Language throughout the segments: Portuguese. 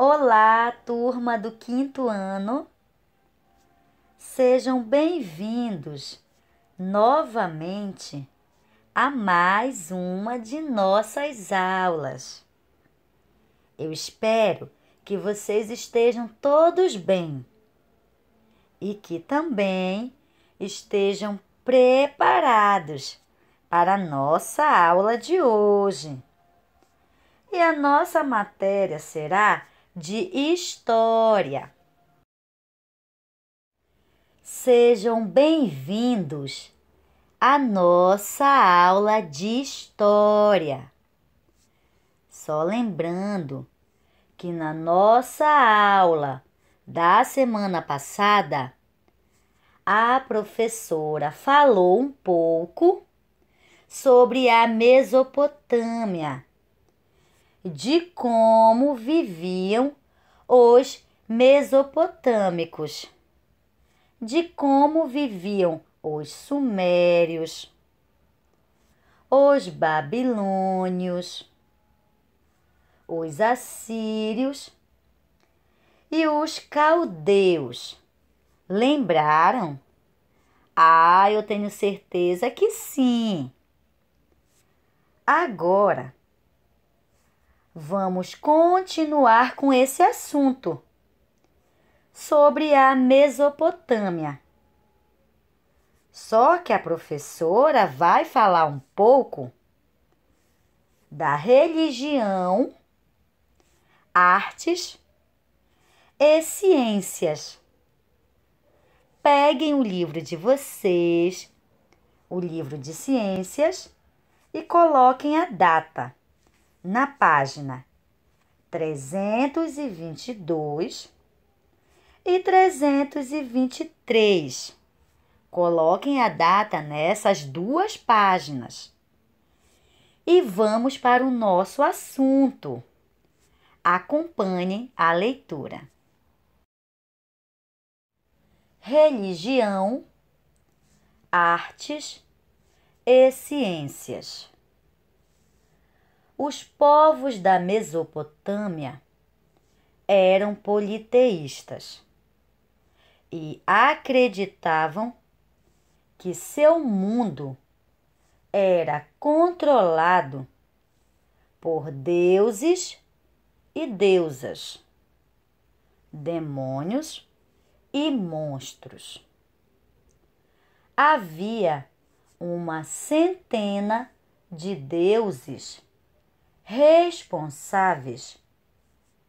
Olá, turma do quinto ano. Sejam bem-vindos novamente a mais uma de nossas aulas. Eu espero que vocês estejam todos bem e que também estejam preparados para a nossa aula de hoje. E a nossa matéria será de história. Sejam bem-vindos à nossa aula de história. Só lembrando que na nossa aula da semana passada, a professora falou um pouco sobre a Mesopotâmia de como viviam os mesopotâmicos, de como viviam os sumérios, os babilônios, os assírios e os caldeus. Lembraram? Ah, eu tenho certeza que sim. Agora, Vamos continuar com esse assunto sobre a Mesopotâmia. Só que a professora vai falar um pouco da religião, artes e ciências. Peguem o livro de vocês, o livro de ciências, e coloquem a data na página 322 e 323. Coloquem a data nessas duas páginas. E vamos para o nosso assunto. Acompanhe a leitura. Religião, artes e ciências. Os povos da Mesopotâmia eram politeístas e acreditavam que seu mundo era controlado por deuses e deusas, demônios e monstros. Havia uma centena de deuses responsáveis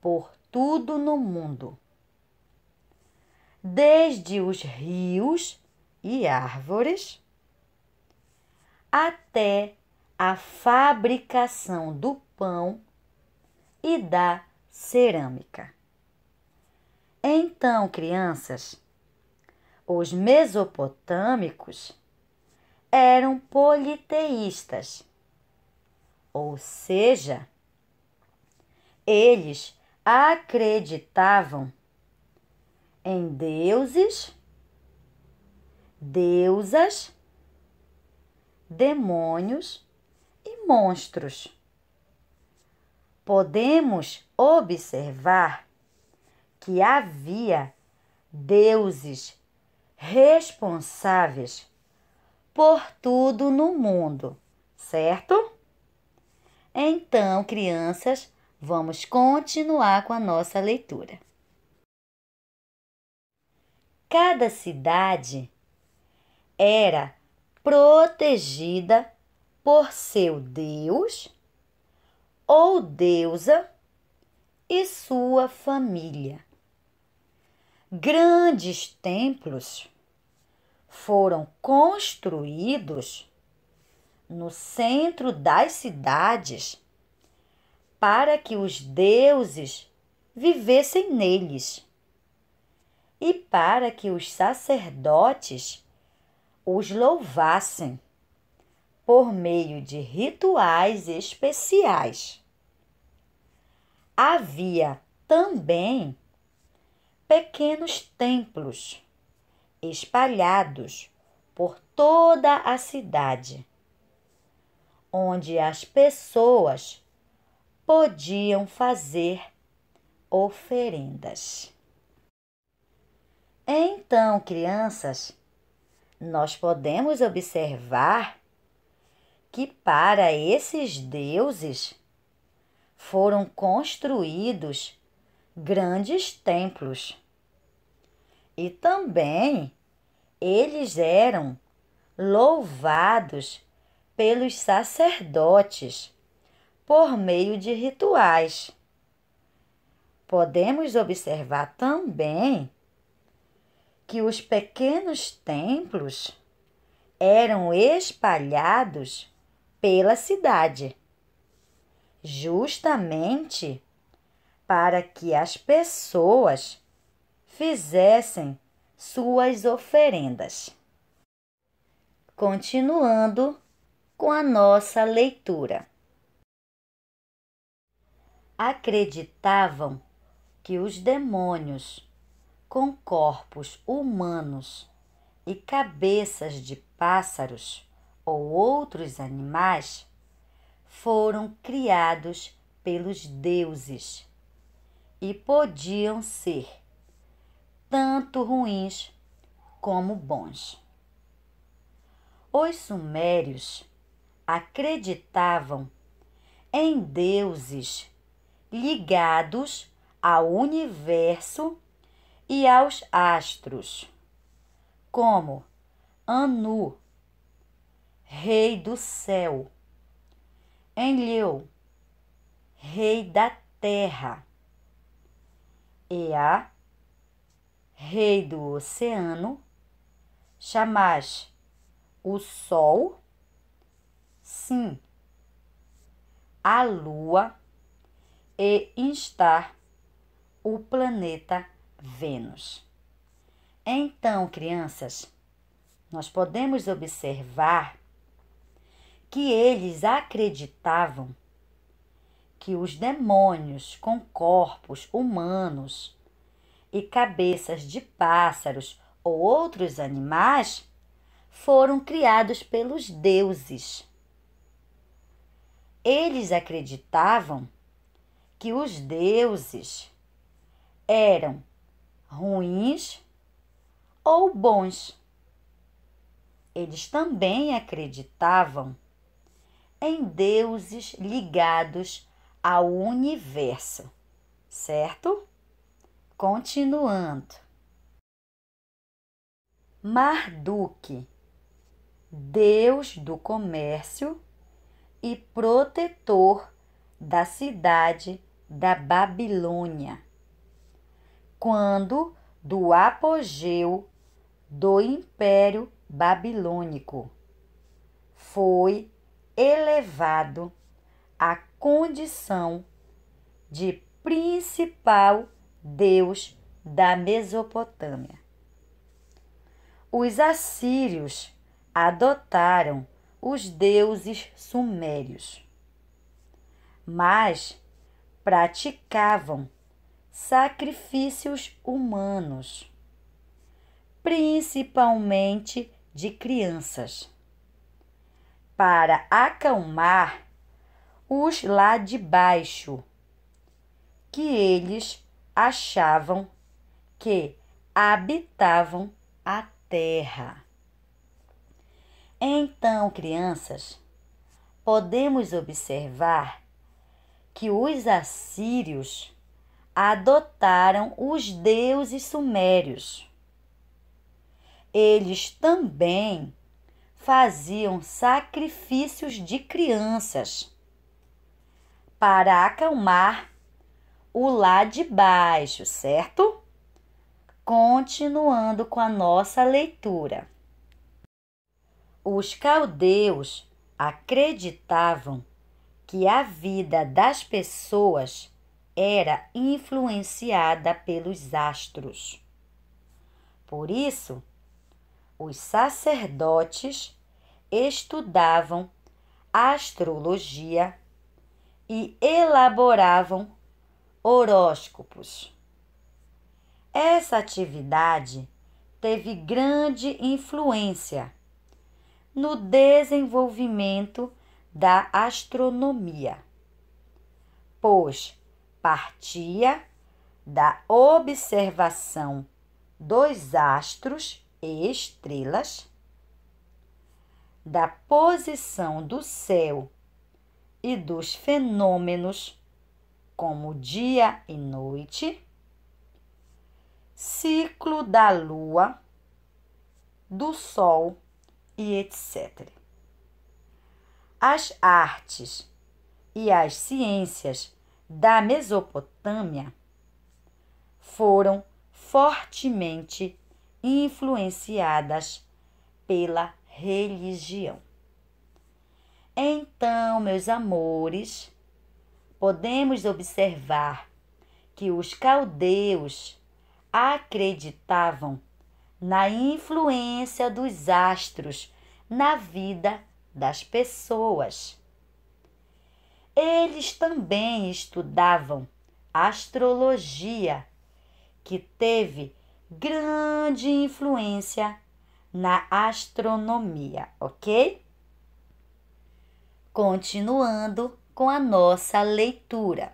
por tudo no mundo, desde os rios e árvores até a fabricação do pão e da cerâmica. Então, crianças, os mesopotâmicos eram politeístas ou seja, eles acreditavam em deuses, deusas, demônios e monstros. Podemos observar que havia deuses responsáveis por tudo no mundo, certo? Então, crianças, vamos continuar com a nossa leitura. Cada cidade era protegida por seu Deus ou deusa e sua família. Grandes templos foram construídos no centro das cidades para que os deuses vivessem neles e para que os sacerdotes os louvassem por meio de rituais especiais. Havia também pequenos templos espalhados por toda a cidade onde as pessoas podiam fazer oferendas. Então, crianças, nós podemos observar que para esses deuses foram construídos grandes templos. E também eles eram louvados pelos sacerdotes por meio de rituais. Podemos observar também que os pequenos templos eram espalhados pela cidade, justamente para que as pessoas fizessem suas oferendas. Continuando com a nossa leitura. Acreditavam que os demônios, com corpos humanos e cabeças de pássaros ou outros animais, foram criados pelos deuses e podiam ser tanto ruins como bons. Os sumérios acreditavam em deuses ligados ao universo e aos astros, como Anu, rei do céu, Enlil, rei da terra, Ea, rei do oceano, Chamás, o sol sim a Lua e instar o planeta Vênus. Então, crianças, nós podemos observar que eles acreditavam que os demônios com corpos humanos e cabeças de pássaros ou outros animais foram criados pelos deuses eles acreditavam que os deuses eram ruins ou bons. Eles também acreditavam em deuses ligados ao universo, certo? Continuando. Marduk, deus do comércio e protetor da cidade da Babilônia. Quando do apogeu do Império Babilônico, foi elevado à condição de principal deus da Mesopotâmia. Os assírios adotaram os deuses sumérios, mas praticavam sacrifícios humanos, principalmente de crianças, para acalmar os lá de baixo, que eles achavam que habitavam a terra. Então, crianças, podemos observar que os assírios adotaram os deuses sumérios. Eles também faziam sacrifícios de crianças para acalmar o lá de baixo, certo? Continuando com a nossa leitura. Os caldeus acreditavam que a vida das pessoas era influenciada pelos astros. Por isso, os sacerdotes estudavam astrologia e elaboravam horóscopos. Essa atividade teve grande influência no desenvolvimento da astronomia, pois partia da observação dos astros e estrelas, da posição do céu e dos fenômenos como dia e noite, ciclo da lua, do sol e etc. As artes e as ciências da Mesopotâmia foram fortemente influenciadas pela religião. Então, meus amores, podemos observar que os caldeus acreditavam na influência dos astros na vida das pessoas. Eles também estudavam astrologia, que teve grande influência na astronomia, ok? Continuando com a nossa leitura.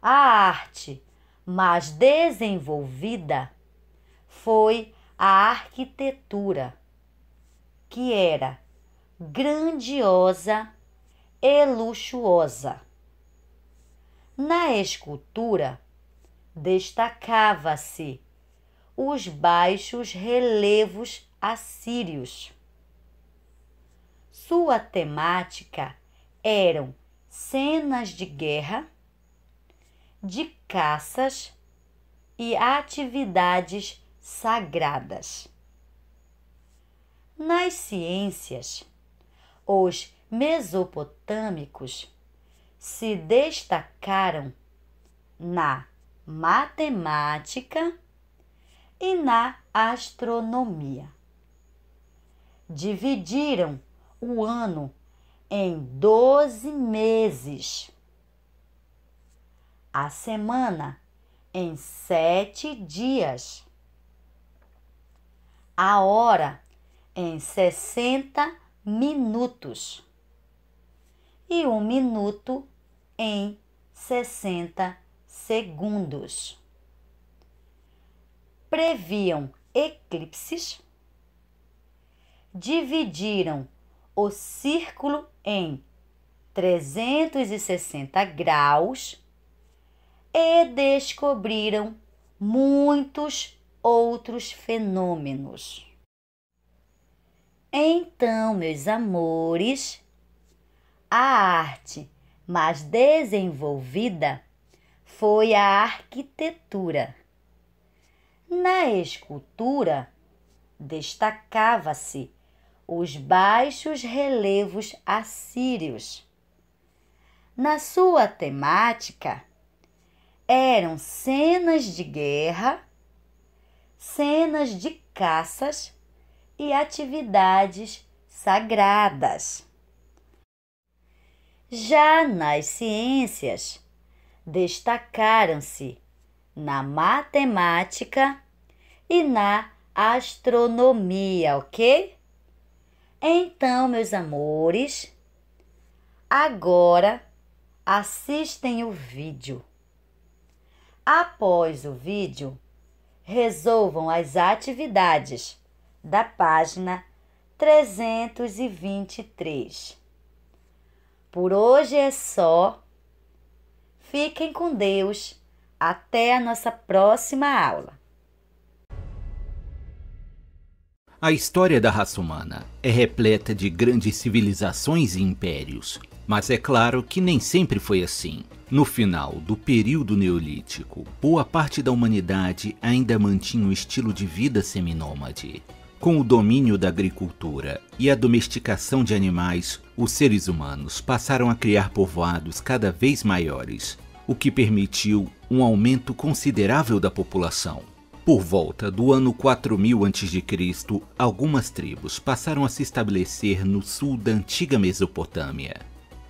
A arte mais desenvolvida foi a arquitetura, que era grandiosa e luxuosa. Na escultura, destacava-se os baixos relevos assírios. Sua temática eram cenas de guerra, de caças e atividades sagradas. Nas ciências, os mesopotâmicos se destacaram na matemática e na astronomia. Dividiram o ano em doze meses, a semana em sete dias a hora em 60 minutos e um minuto em 60 segundos. Previam eclipses, dividiram o círculo em 360 graus e descobriram muitos outros fenômenos. Então, meus amores, a arte mais desenvolvida foi a arquitetura. Na escultura, destacava-se os baixos relevos assírios. Na sua temática, eram cenas de guerra cenas de caças e atividades sagradas. Já nas ciências, destacaram-se na matemática e na astronomia, ok? Então, meus amores, agora assistem o vídeo. Após o vídeo, resolvam as atividades da página 323. Por hoje é só. Fiquem com Deus. Até a nossa próxima aula. A história da raça humana é repleta de grandes civilizações e impérios, mas é claro que nem sempre foi assim. No final do período neolítico, boa parte da humanidade ainda mantinha um estilo de vida seminômade. Com o domínio da agricultura e a domesticação de animais, os seres humanos passaram a criar povoados cada vez maiores, o que permitiu um aumento considerável da população. Por volta do ano 4000 a.C., algumas tribos passaram a se estabelecer no sul da antiga Mesopotâmia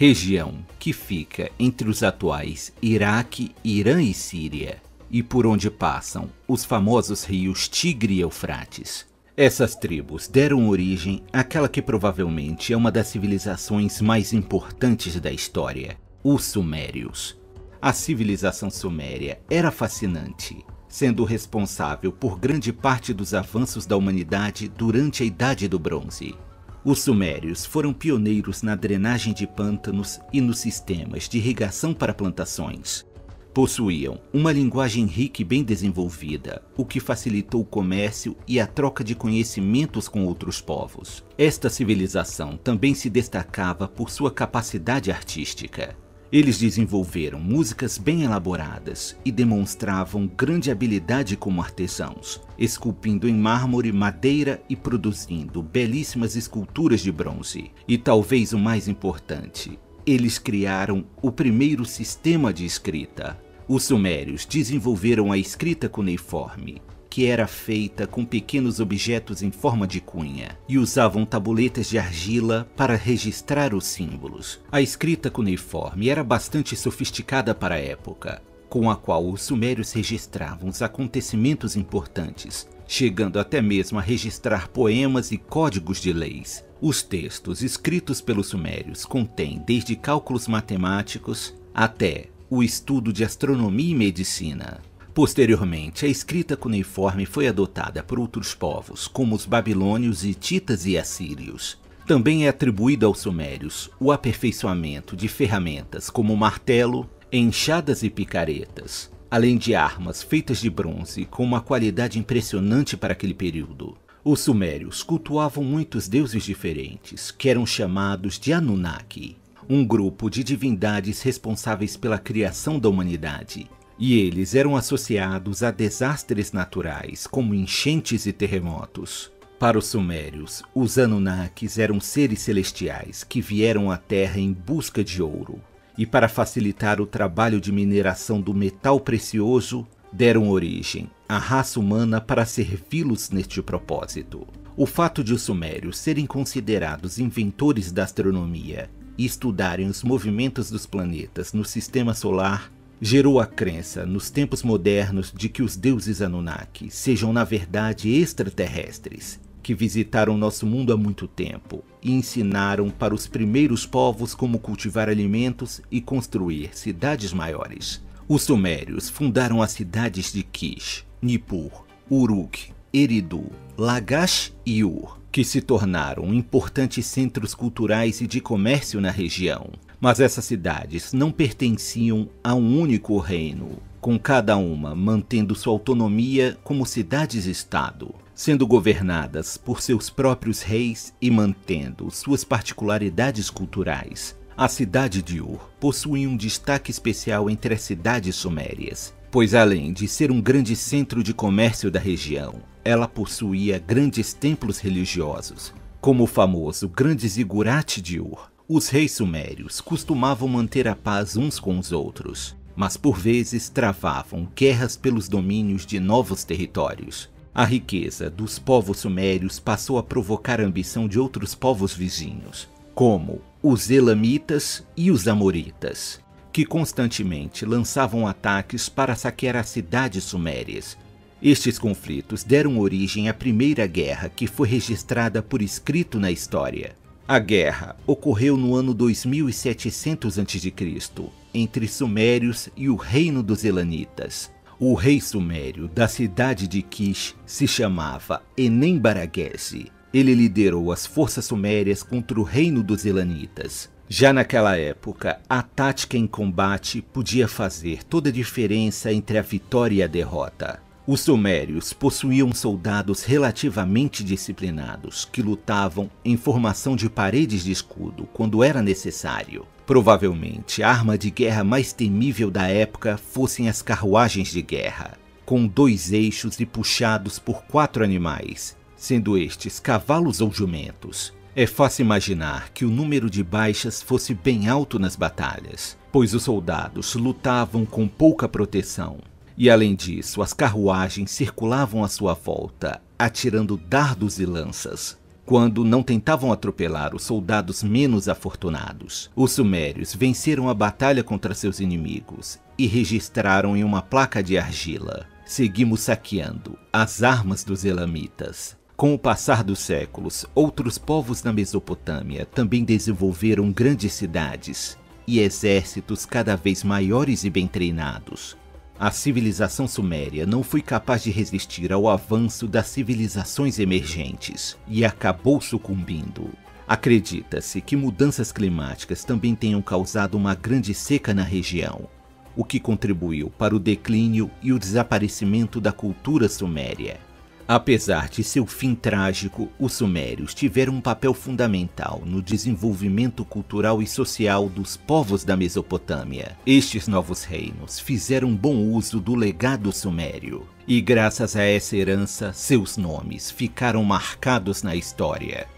região que fica entre os atuais Iraque, Irã e Síria, e por onde passam os famosos rios Tigre e Eufrates. Essas tribos deram origem àquela que provavelmente é uma das civilizações mais importantes da história, os Sumérios. A civilização suméria era fascinante, sendo responsável por grande parte dos avanços da humanidade durante a Idade do Bronze. Os sumérios foram pioneiros na drenagem de pântanos e nos sistemas de irrigação para plantações. Possuíam uma linguagem rica e bem desenvolvida, o que facilitou o comércio e a troca de conhecimentos com outros povos. Esta civilização também se destacava por sua capacidade artística. Eles desenvolveram músicas bem elaboradas e demonstravam grande habilidade como artesãos, esculpindo em mármore, madeira e produzindo belíssimas esculturas de bronze. E talvez o mais importante, eles criaram o primeiro sistema de escrita. Os sumérios desenvolveram a escrita cuneiforme, que era feita com pequenos objetos em forma de cunha e usavam tabuletas de argila para registrar os símbolos. A escrita cuneiforme era bastante sofisticada para a época, com a qual os sumérios registravam os acontecimentos importantes, chegando até mesmo a registrar poemas e códigos de leis. Os textos escritos pelos sumérios contêm desde cálculos matemáticos até o estudo de astronomia e medicina. Posteriormente, a escrita cuneiforme foi adotada por outros povos, como os babilônios, hititas e assírios. Também é atribuído aos sumérios o aperfeiçoamento de ferramentas como martelo, enxadas e picaretas, além de armas feitas de bronze com uma qualidade impressionante para aquele período. Os sumérios cultuavam muitos deuses diferentes, que eram chamados de Anunnaki, um grupo de divindades responsáveis pela criação da humanidade e eles eram associados a desastres naturais, como enchentes e terremotos. Para os sumérios, os Anunnakis eram seres celestiais que vieram à Terra em busca de ouro, e para facilitar o trabalho de mineração do metal precioso, deram origem à raça humana para servi-los neste propósito. O fato de os sumérios serem considerados inventores da astronomia e estudarem os movimentos dos planetas no sistema solar gerou a crença nos tempos modernos de que os deuses Anunnaki sejam na verdade extraterrestres que visitaram nosso mundo há muito tempo e ensinaram para os primeiros povos como cultivar alimentos e construir cidades maiores. Os sumérios fundaram as cidades de Kish, Nippur, Uruk, Eridu, Lagash e Ur, que se tornaram importantes centros culturais e de comércio na região, mas essas cidades não pertenciam a um único reino, com cada uma mantendo sua autonomia como cidades-estado, sendo governadas por seus próprios reis e mantendo suas particularidades culturais. A cidade de Ur possui um destaque especial entre as cidades sumérias, pois além de ser um grande centro de comércio da região, ela possuía grandes templos religiosos, como o famoso Grande Zigurate de Ur, os reis sumérios costumavam manter a paz uns com os outros, mas por vezes travavam guerras pelos domínios de novos territórios. A riqueza dos povos sumérios passou a provocar a ambição de outros povos vizinhos, como os Elamitas e os Amoritas, que constantemente lançavam ataques para saquear as cidades sumérias. Estes conflitos deram origem à Primeira Guerra que foi registrada por escrito na história. A guerra ocorreu no ano 2700 a.C., entre Sumérios e o reino dos Elanitas. O rei sumério da cidade de Kish se chamava Enembaragese. Ele liderou as forças sumérias contra o reino dos Elanitas. Já naquela época, a tática em combate podia fazer toda a diferença entre a vitória e a derrota. Os sumérios possuíam soldados relativamente disciplinados que lutavam em formação de paredes de escudo quando era necessário. Provavelmente a arma de guerra mais temível da época fossem as carruagens de guerra, com dois eixos e puxados por quatro animais, sendo estes cavalos ou jumentos. É fácil imaginar que o número de baixas fosse bem alto nas batalhas, pois os soldados lutavam com pouca proteção e além disso, as carruagens circulavam à sua volta, atirando dardos e lanças, quando não tentavam atropelar os soldados menos afortunados. Os sumérios venceram a batalha contra seus inimigos e registraram em uma placa de argila: Seguimos saqueando as armas dos elamitas. Com o passar dos séculos, outros povos na Mesopotâmia também desenvolveram grandes cidades e exércitos cada vez maiores e bem treinados, a civilização suméria não foi capaz de resistir ao avanço das civilizações emergentes e acabou sucumbindo. Acredita-se que mudanças climáticas também tenham causado uma grande seca na região, o que contribuiu para o declínio e o desaparecimento da cultura suméria. Apesar de seu fim trágico, os sumérios tiveram um papel fundamental no desenvolvimento cultural e social dos povos da Mesopotâmia. Estes novos reinos fizeram bom uso do legado sumério. E graças a essa herança, seus nomes ficaram marcados na história.